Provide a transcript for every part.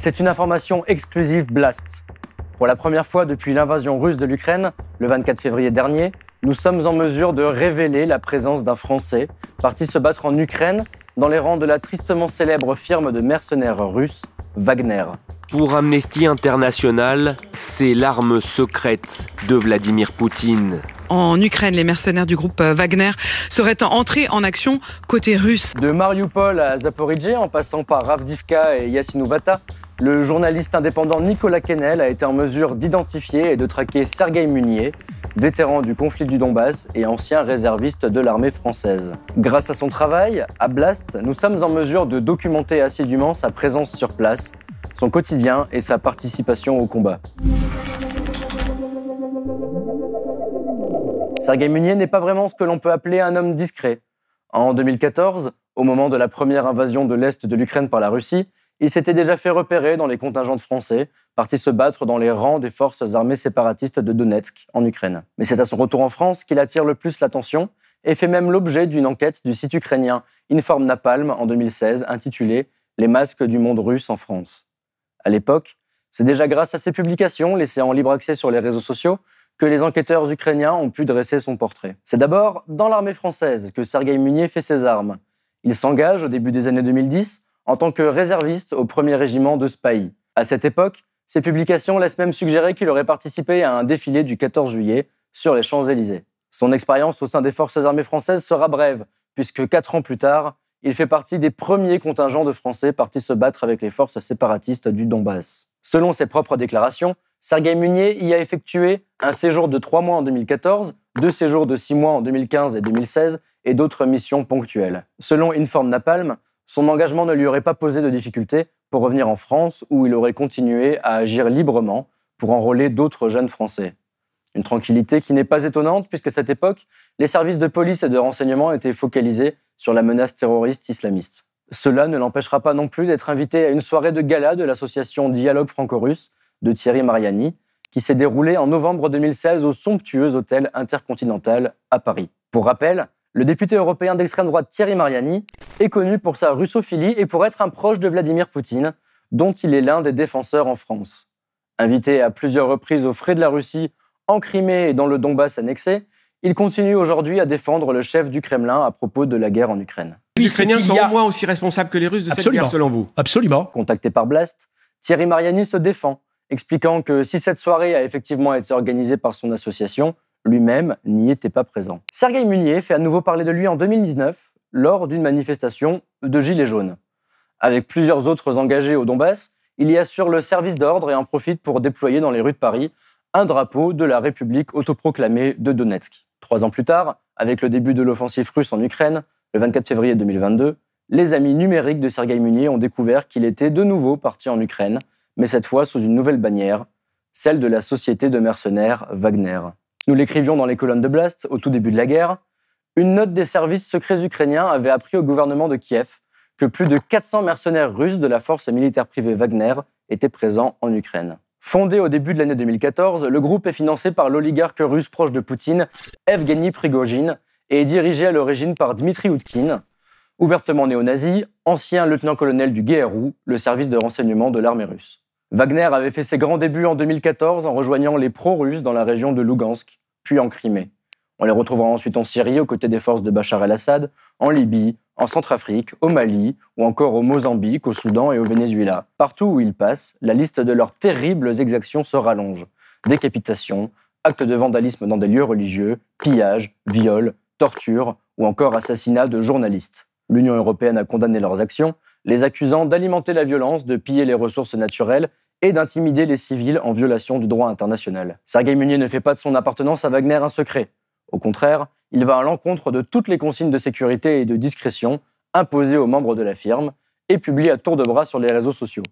C'est une information exclusive Blast. Pour la première fois depuis l'invasion russe de l'Ukraine, le 24 février dernier, nous sommes en mesure de révéler la présence d'un Français parti se battre en Ukraine dans les rangs de la tristement célèbre firme de mercenaires russes, Wagner. Pour Amnesty International, c'est l'arme secrète de Vladimir Poutine. En Ukraine, les mercenaires du groupe euh, Wagner seraient entrés en action côté russe. De Mariupol à Zaporizhzhia, en passant par Ravdivka et Yasinovata, le journaliste indépendant Nicolas Quesnel a été en mesure d'identifier et de traquer Sergueï Munier, vétéran du conflit du Donbass et ancien réserviste de l'armée française. Grâce à son travail, à Blast, nous sommes en mesure de documenter assidûment sa présence sur place, son quotidien et sa participation au combat. Sergueï Munier n'est pas vraiment ce que l'on peut appeler un homme discret. En 2014, au moment de la première invasion de l'Est de l'Ukraine par la Russie, il s'était déjà fait repérer dans les contingents de Français, partis se battre dans les rangs des forces armées séparatistes de Donetsk, en Ukraine. Mais c'est à son retour en France qu'il attire le plus l'attention et fait même l'objet d'une enquête du site ukrainien Inform Napalm en 2016 intitulée Les masques du monde russe en France. À l'époque, c'est déjà grâce à ses publications laissées en libre accès sur les réseaux sociaux que les enquêteurs ukrainiens ont pu dresser son portrait. C'est d'abord dans l'armée française que Sergei Munier fait ses armes. Il s'engage au début des années 2010 en tant que réserviste au 1er régiment de Spahi. À cette époque, ses publications laissent même suggérer qu'il aurait participé à un défilé du 14 juillet sur les Champs-Élysées. Son expérience au sein des forces armées françaises sera brève, puisque quatre ans plus tard, il fait partie des premiers contingents de Français partis se battre avec les forces séparatistes du Donbass. Selon ses propres déclarations, Sergei Munier y a effectué un séjour de trois mois en 2014, deux séjours de six mois en 2015 et 2016 et d'autres missions ponctuelles. Selon Inform Napalm, son engagement ne lui aurait pas posé de difficultés pour revenir en France où il aurait continué à agir librement pour enrôler d'autres jeunes Français. Une tranquillité qui n'est pas étonnante puisque à cette époque, les services de police et de renseignement étaient focalisés sur la menace terroriste islamiste. Cela ne l'empêchera pas non plus d'être invité à une soirée de gala de l'association Dialogue franco-russe de Thierry Mariani, qui s'est déroulée en novembre 2016 au somptueux hôtel intercontinental à Paris. Pour rappel, le député européen d'extrême droite Thierry Mariani est connu pour sa russophilie et pour être un proche de Vladimir Poutine, dont il est l'un des défenseurs en France. Invité à plusieurs reprises aux frais de la Russie, en Crimée et dans le Donbass annexé, il continue aujourd'hui à défendre le chef du Kremlin à propos de la guerre en Ukraine. Les Ukrainiens sont moins aussi responsables que les Russes de cette guerre, selon vous Absolument. Contacté par Blast, Thierry Mariani se défend, expliquant que si cette soirée a effectivement été organisée par son association, lui-même n'y était pas présent. Sergueï Munier fait à nouveau parler de lui en 2019 lors d'une manifestation de Gilets jaunes. Avec plusieurs autres engagés au Donbass, il y assure le service d'ordre et en profite pour déployer dans les rues de Paris un drapeau de la République autoproclamée de Donetsk. Trois ans plus tard, avec le début de l'offensive russe en Ukraine, le 24 février 2022, les amis numériques de Sergueï Munier ont découvert qu'il était de nouveau parti en Ukraine, mais cette fois sous une nouvelle bannière, celle de la société de mercenaires Wagner. Nous l'écrivions dans les colonnes de Blast au tout début de la guerre. Une note des services secrets ukrainiens avait appris au gouvernement de Kiev que plus de 400 mercenaires russes de la force militaire privée Wagner étaient présents en Ukraine. Fondé au début de l'année 2014, le groupe est financé par l'oligarque russe proche de Poutine, Evgeny Prigojine, et est dirigé à l'origine par Dmitri Utkin, ouvertement néo-nazi, ancien lieutenant-colonel du GRU, le service de renseignement de l'armée russe. Wagner avait fait ses grands débuts en 2014 en rejoignant les pro-russes dans la région de Lugansk, puis en Crimée. On les retrouvera ensuite en Syrie aux côtés des forces de Bachar el-Assad, en Libye, en Centrafrique, au Mali ou encore au Mozambique, au Soudan et au Venezuela. Partout où ils passent, la liste de leurs terribles exactions se rallonge. Décapitations, actes de vandalisme dans des lieux religieux, pillages, viols, tortures ou encore assassinats de journalistes. L'Union européenne a condamné leurs actions, les accusant d'alimenter la violence, de piller les ressources naturelles et d'intimider les civils en violation du droit international. Sergei Munier ne fait pas de son appartenance à Wagner un secret. Au contraire, il va à l'encontre de toutes les consignes de sécurité et de discrétion imposées aux membres de la firme et publie à tour de bras sur les réseaux sociaux.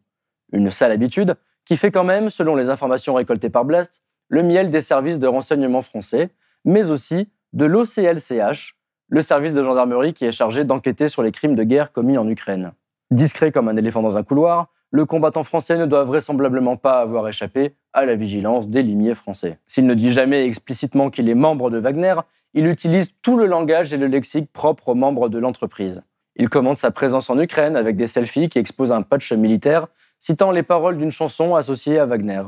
Une sale habitude qui fait quand même, selon les informations récoltées par Blast, le miel des services de renseignement français, mais aussi de l'OCLCH, le service de gendarmerie qui est chargé d'enquêter sur les crimes de guerre commis en Ukraine. Discret comme un éléphant dans un couloir, le combattant français ne doit vraisemblablement pas avoir échappé à la vigilance des limiers français. S'il ne dit jamais explicitement qu'il est membre de Wagner, il utilise tout le langage et le lexique propre aux membres de l'entreprise. Il commente sa présence en Ukraine avec des selfies qui exposent un patch militaire citant les paroles d'une chanson associée à Wagner.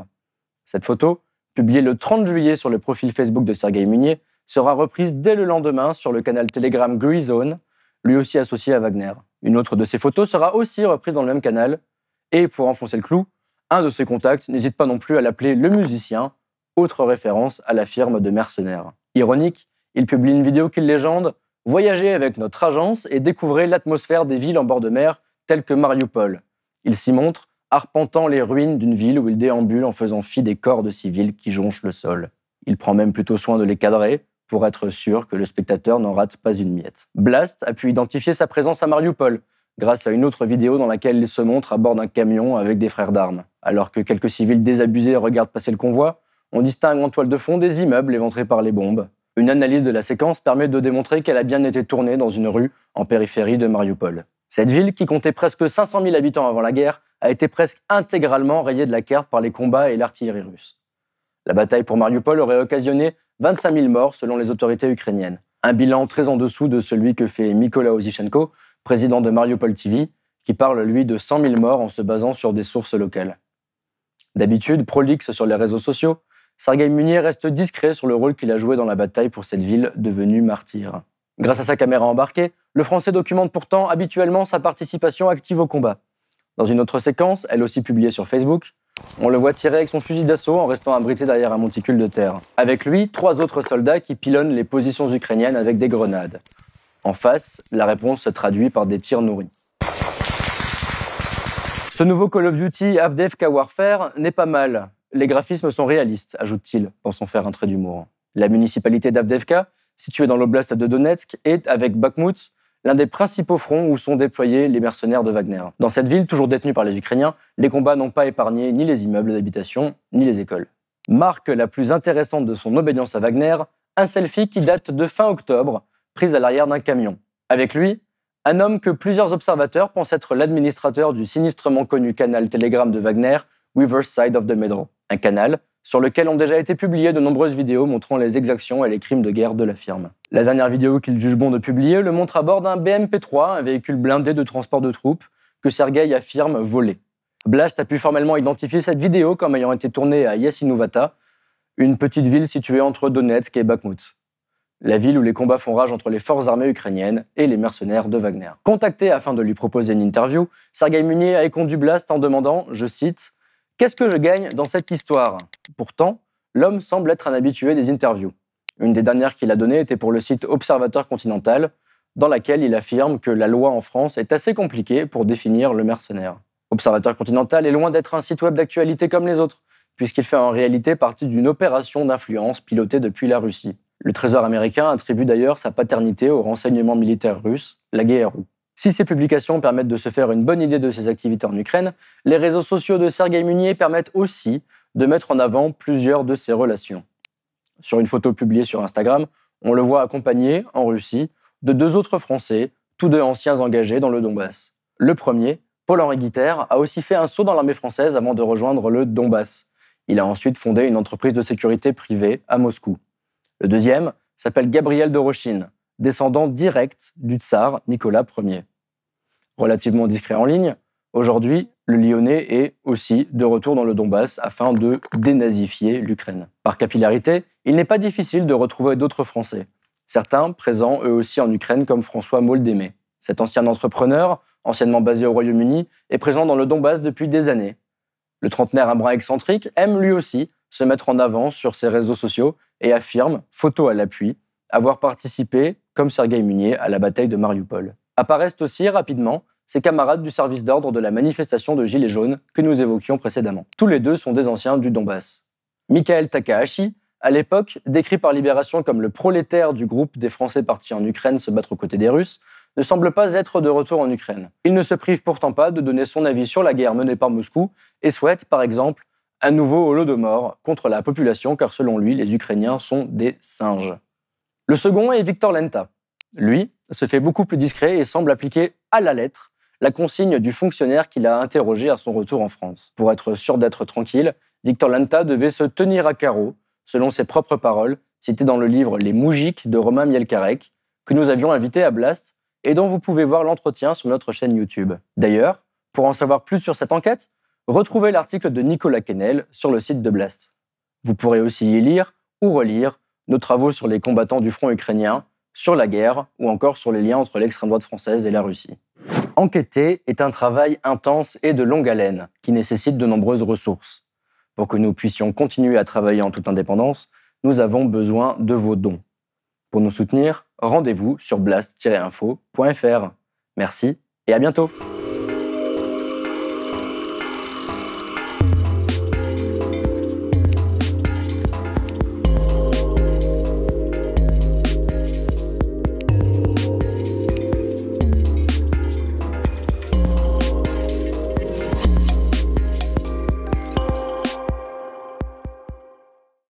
Cette photo, publiée le 30 juillet sur le profil Facebook de Sergei Munier, sera reprise dès le lendemain sur le canal Telegram Greyzone, Zone, lui aussi associé à Wagner. Une autre de ses photos sera aussi reprise dans le même canal. Et pour enfoncer le clou, un de ses contacts n'hésite pas non plus à l'appeler le musicien, autre référence à la firme de mercenaires. Ironique, il publie une vidéo qu'il légende Voyagez avec notre agence et découvrez l'atmosphère des villes en bord de mer telles que Mariupol. Il s'y montre arpentant les ruines d'une ville où il déambule en faisant fi des corps de civils qui jonchent le sol. Il prend même plutôt soin de les cadrer, pour être sûr que le spectateur n'en rate pas une miette. Blast a pu identifier sa présence à Mariupol grâce à une autre vidéo dans laquelle il se montre à bord d'un camion avec des frères d'armes. Alors que quelques civils désabusés regardent passer le convoi, on distingue en toile de fond des immeubles éventrés par les bombes. Une analyse de la séquence permet de démontrer qu'elle a bien été tournée dans une rue en périphérie de Mariupol. Cette ville, qui comptait presque 500 000 habitants avant la guerre, a été presque intégralement rayée de la carte par les combats et l'artillerie russe. La bataille pour Mariupol aurait occasionné 25 000 morts selon les autorités ukrainiennes. Un bilan très en dessous de celui que fait Mykola Ozichenko, président de Mariupol TV, qui parle, lui, de 100 000 morts en se basant sur des sources locales. D'habitude, prolixe sur les réseaux sociaux, Sergei Munier reste discret sur le rôle qu'il a joué dans la bataille pour cette ville devenue martyre. Grâce à sa caméra embarquée, le Français documente pourtant habituellement sa participation active au combat. Dans une autre séquence, elle aussi publiée sur Facebook, on le voit tirer avec son fusil d'assaut en restant abrité derrière un monticule de terre. Avec lui, trois autres soldats qui pilonnent les positions ukrainiennes avec des grenades. En face, la réponse se traduit par des tirs nourris. Ce nouveau Call of Duty Avdevka Warfare n'est pas mal. Les graphismes sont réalistes, ajoute-t-il, pensant faire un trait d'humour. La municipalité d'Avdevka, située dans l'oblast de Donetsk, est, avec Bakhmut, l'un des principaux fronts où sont déployés les mercenaires de Wagner. Dans cette ville, toujours détenue par les Ukrainiens, les combats n'ont pas épargné ni les immeubles d'habitation, ni les écoles. Marque la plus intéressante de son obédience à Wagner, un selfie qui date de fin octobre, prise à l'arrière d'un camion. Avec lui, un homme que plusieurs observateurs pensent être l'administrateur du sinistrement connu canal télégramme de Wagner, Weaver's Side of the Medro. Un canal sur lequel ont déjà été publiées de nombreuses vidéos montrant les exactions et les crimes de guerre de la firme. La dernière vidéo qu'il juge bon de publier le montre à bord d'un BMP-3, un véhicule blindé de transport de troupes, que Sergueï affirme voler. Blast a pu formellement identifier cette vidéo comme ayant été tournée à Yasinovata, une petite ville située entre Donetsk et Bakhmut la ville où les combats font rage entre les forces armées ukrainiennes et les mercenaires de Wagner. Contacté afin de lui proposer une interview, Sergei Munier a écondu Blast en demandant, je cite, Qu'est-ce que je gagne dans cette histoire Pourtant, l'homme semble être un habitué des interviews. Une des dernières qu'il a données était pour le site Observateur Continental, dans laquelle il affirme que la loi en France est assez compliquée pour définir le mercenaire. Observateur Continental est loin d'être un site web d'actualité comme les autres, puisqu'il fait en réalité partie d'une opération d'influence pilotée depuis la Russie. Le Trésor américain attribue d'ailleurs sa paternité au renseignement militaire russe, la GRU. Si ces publications permettent de se faire une bonne idée de ses activités en Ukraine, les réseaux sociaux de Sergei Munier permettent aussi de mettre en avant plusieurs de ses relations. Sur une photo publiée sur Instagram, on le voit accompagné, en Russie, de deux autres Français, tous deux anciens engagés dans le Donbass. Le premier, Paul-Henri Guitère, a aussi fait un saut dans l'armée française avant de rejoindre le Donbass. Il a ensuite fondé une entreprise de sécurité privée à Moscou. Le deuxième s'appelle Gabriel Dorochine, descendant direct du tsar Nicolas Ier. Relativement discret en ligne, aujourd'hui, le Lyonnais est aussi de retour dans le Donbass afin de dénazifier l'Ukraine. Par capillarité, il n'est pas difficile de retrouver d'autres Français, certains présents eux aussi en Ukraine comme François Moldémé. Cet ancien entrepreneur, anciennement basé au Royaume-Uni, est présent dans le Donbass depuis des années. Le trentenaire à bras excentrique aime lui aussi se mettre en avant sur ses réseaux sociaux et affirme, photo à l'appui, avoir participé, comme Sergueï Munier, à la bataille de Mariupol. Apparaissent aussi rapidement ses camarades du service d'ordre de la manifestation de Gilets jaunes que nous évoquions précédemment. Tous les deux sont des anciens du Donbass. Michael Takahashi, à l'époque décrit par Libération comme le prolétaire du groupe des Français partis en Ukraine se battre aux côtés des Russes, ne semble pas être de retour en Ukraine. Il ne se prive pourtant pas de donner son avis sur la guerre menée par Moscou et souhaite, par exemple, un nouveau holodomor contre la population car selon lui, les Ukrainiens sont des singes. Le second est Victor Lenta. Lui se fait beaucoup plus discret et semble appliquer à la lettre la consigne du fonctionnaire qu'il a interrogé à son retour en France. Pour être sûr d'être tranquille, Victor Lanta devait se tenir à carreau, selon ses propres paroles, citées dans le livre Les Mougiques » de Romain Mielkarek, que nous avions invité à Blast et dont vous pouvez voir l'entretien sur notre chaîne YouTube. D'ailleurs, pour en savoir plus sur cette enquête, retrouvez l'article de Nicolas Kennel sur le site de Blast. Vous pourrez aussi y lire ou relire nos travaux sur les combattants du front ukrainien, sur la guerre ou encore sur les liens entre l'extrême droite française et la Russie. Enquêter est un travail intense et de longue haleine qui nécessite de nombreuses ressources. Pour que nous puissions continuer à travailler en toute indépendance, nous avons besoin de vos dons. Pour nous soutenir, rendez-vous sur blast-info.fr. Merci et à bientôt